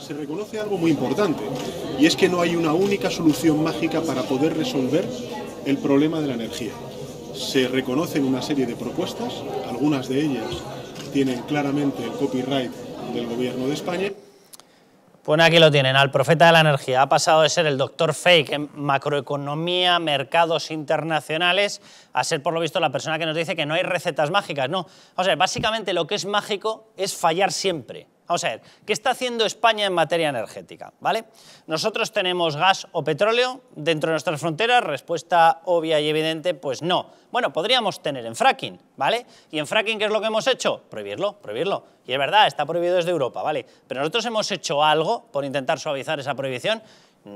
se reconoce algo muy importante, y es que no hay una única solución mágica para poder resolver el problema de la energía. Se reconocen una serie de propuestas, algunas de ellas tienen claramente el copyright del gobierno de España. Bueno, aquí lo tienen, al profeta de la energía. Ha pasado de ser el doctor fake en macroeconomía, mercados internacionales, a ser por lo visto la persona que nos dice que no hay recetas mágicas. No, o sea, básicamente lo que es mágico es fallar siempre. Vamos a ver, ¿qué está haciendo España en materia energética? ¿Vale? Nosotros tenemos gas o petróleo dentro de nuestras fronteras, respuesta obvia y evidente, pues no. Bueno, podríamos tener en fracking, ¿vale? ¿Y en fracking qué es lo que hemos hecho? Prohibirlo, prohibirlo. Y es verdad, está prohibido desde Europa, ¿vale? Pero nosotros hemos hecho algo por intentar suavizar esa prohibición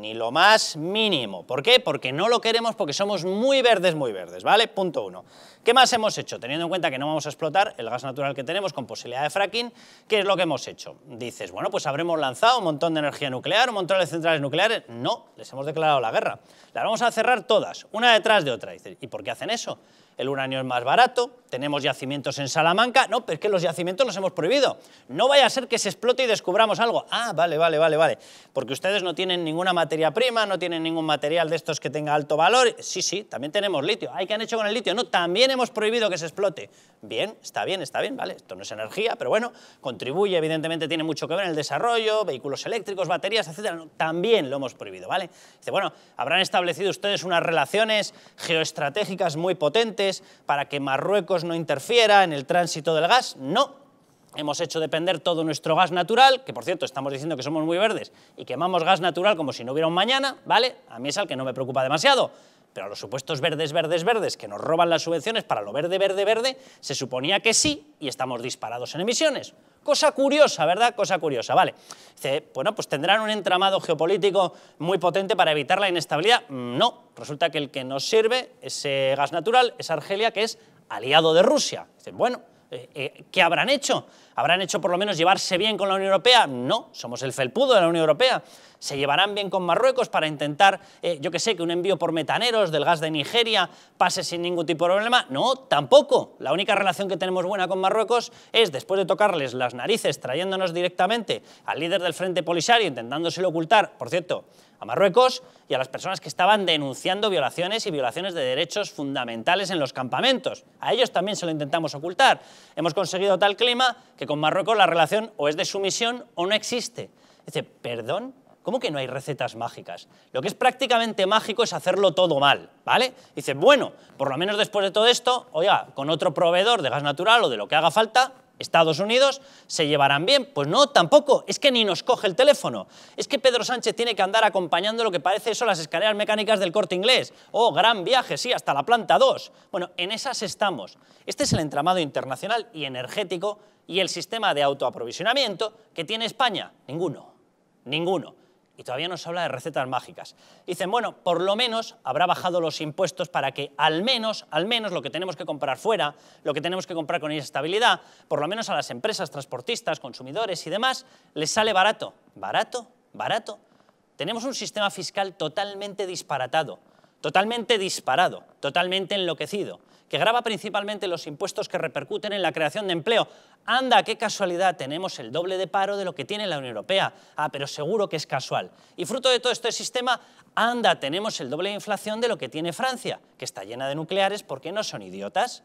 ni lo más mínimo. ¿Por qué? Porque no lo queremos porque somos muy verdes, muy verdes, ¿vale? Punto uno. ¿Qué más hemos hecho? Teniendo en cuenta que no vamos a explotar el gas natural que tenemos con posibilidad de fracking, ¿qué es lo que hemos hecho? Dices, bueno, pues habremos lanzado un montón de energía nuclear, un montón de centrales nucleares. No, les hemos declarado la guerra. Las vamos a cerrar todas, una detrás de otra. ¿y por qué hacen eso? El uranio es más barato, tenemos yacimientos en Salamanca, no, pero es que los yacimientos los hemos prohibido. No vaya a ser que se explote y descubramos algo. Ah, vale, vale, vale, vale. Porque ustedes no tienen ninguna materia prima, no tienen ningún material de estos que tenga alto valor. Sí, sí, también tenemos litio. ¿Qué ¿qué han hecho con el litio? No, también hemos prohibido que se explote. Bien, está bien, está bien, vale. Esto no es energía, pero bueno, contribuye, evidentemente tiene mucho que ver en el desarrollo, vehículos eléctricos, baterías, etcétera. también lo hemos prohibido, ¿vale? Dice, bueno, habrán establecido ustedes unas relaciones geoestratégicas muy potentes para que Marruecos no interfiera en el tránsito del gas, no. Hemos hecho depender todo nuestro gas natural, que por cierto estamos diciendo que somos muy verdes y quemamos gas natural como si no hubiera un mañana, ¿vale? A mí es al que no me preocupa demasiado. Pero a los supuestos verdes, verdes, verdes que nos roban las subvenciones para lo verde, verde, verde, se suponía que sí y estamos disparados en emisiones. Cosa curiosa, ¿verdad? Cosa curiosa, vale. bueno, pues tendrán un entramado geopolítico muy potente para evitar la inestabilidad. Mm, no, resulta que el que nos sirve ese gas natural es Argelia, que es aliado de Rusia. bueno, eh, eh, ¿qué habrán hecho? ¿Habrán hecho por lo menos llevarse bien con la Unión Europea? No, somos el felpudo de la Unión Europea. ¿Se llevarán bien con Marruecos para intentar, eh, yo que sé, que un envío por metaneros del gas de Nigeria pase sin ningún tipo de problema? No, tampoco. La única relación que tenemos buena con Marruecos es, después de tocarles las narices trayéndonos directamente al líder del Frente Polisario, intentándoselo ocultar, por cierto, a Marruecos y a las personas que estaban denunciando violaciones y violaciones de derechos fundamentales en los campamentos. A ellos también se lo intentamos ocultar. Hemos conseguido tal clima que con Marruecos la relación o es de sumisión o no existe. Dice, perdón, ¿cómo que no hay recetas mágicas? Lo que es prácticamente mágico es hacerlo todo mal, ¿vale? Dice, bueno, por lo menos después de todo esto, oiga, con otro proveedor de gas natural o de lo que haga falta, Estados Unidos, se llevarán bien. Pues no, tampoco, es que ni nos coge el teléfono. Es que Pedro Sánchez tiene que andar acompañando lo que parece eso las escaleras mecánicas del corte inglés. Oh, gran viaje, sí, hasta la planta 2. Bueno, en esas estamos. Este es el entramado internacional y energético y el sistema de autoaprovisionamiento que tiene España. Ninguno, ninguno. Y todavía nos habla de recetas mágicas. Dicen, bueno, por lo menos habrá bajado los impuestos para que al menos, al menos lo que tenemos que comprar fuera, lo que tenemos que comprar con inestabilidad, por lo menos a las empresas, transportistas, consumidores y demás, les sale barato. ¿Barato? ¿Barato? Tenemos un sistema fiscal totalmente disparatado totalmente disparado, totalmente enloquecido, que graba principalmente los impuestos que repercuten en la creación de empleo. Anda, qué casualidad, tenemos el doble de paro de lo que tiene la Unión Europea. Ah, pero seguro que es casual. Y fruto de todo este sistema, anda, tenemos el doble de inflación de lo que tiene Francia, que está llena de nucleares ¿por qué no son idiotas.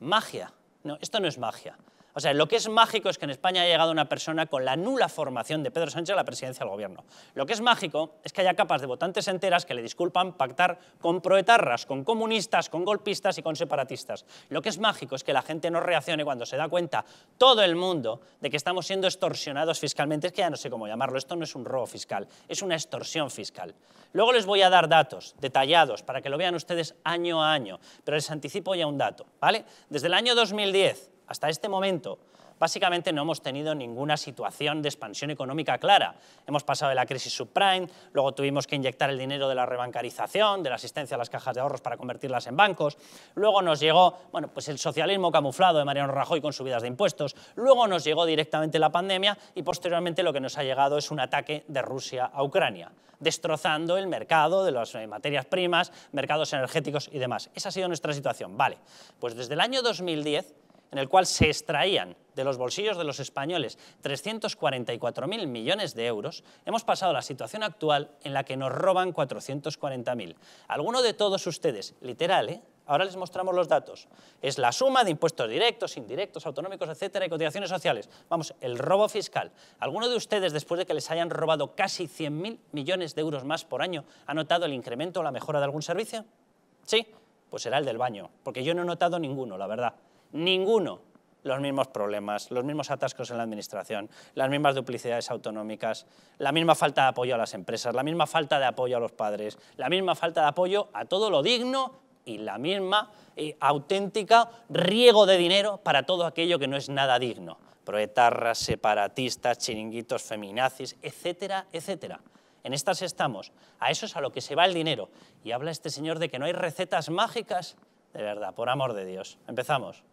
Magia. No, esto no es magia. O sea, lo que es mágico es que en España haya llegado una persona con la nula formación de Pedro Sánchez a la presidencia del gobierno. Lo que es mágico es que haya capas de votantes enteras que le disculpan pactar con proetarras, con comunistas, con golpistas y con separatistas. Lo que es mágico es que la gente no reaccione cuando se da cuenta todo el mundo de que estamos siendo extorsionados fiscalmente. Es que ya no sé cómo llamarlo, esto no es un robo fiscal, es una extorsión fiscal. Luego les voy a dar datos detallados para que lo vean ustedes año a año, pero les anticipo ya un dato, ¿vale? Desde el año 2010 hasta este momento, básicamente no hemos tenido ninguna situación de expansión económica clara. Hemos pasado de la crisis subprime, luego tuvimos que inyectar el dinero de la rebancarización, de la asistencia a las cajas de ahorros para convertirlas en bancos, luego nos llegó bueno, pues el socialismo camuflado de Mariano Rajoy con subidas de impuestos, luego nos llegó directamente la pandemia y posteriormente lo que nos ha llegado es un ataque de Rusia a Ucrania, destrozando el mercado de las eh, materias primas, mercados energéticos y demás. Esa ha sido nuestra situación. Vale, pues desde el año 2010 en el cual se extraían de los bolsillos de los españoles 344.000 millones de euros, hemos pasado a la situación actual en la que nos roban 440.000. Alguno de todos ustedes, literal, ¿eh? ahora les mostramos los datos, es la suma de impuestos directos, indirectos, autonómicos, etcétera, y cotizaciones sociales. Vamos, el robo fiscal. Alguno de ustedes, después de que les hayan robado casi 100.000 millones de euros más por año, ha notado el incremento o la mejora de algún servicio? ¿Sí? Pues será el del baño, porque yo no he notado ninguno, la verdad ninguno los mismos problemas, los mismos atascos en la administración, las mismas duplicidades autonómicas, la misma falta de apoyo a las empresas, la misma falta de apoyo a los padres, la misma falta de apoyo a todo lo digno y la misma eh, auténtica riego de dinero para todo aquello que no es nada digno. Proetarras, separatistas, chiringuitos, feminazis, etcétera, etcétera. En estas estamos. A eso es a lo que se va el dinero. Y habla este señor de que no hay recetas mágicas. De verdad, por amor de Dios. Empezamos.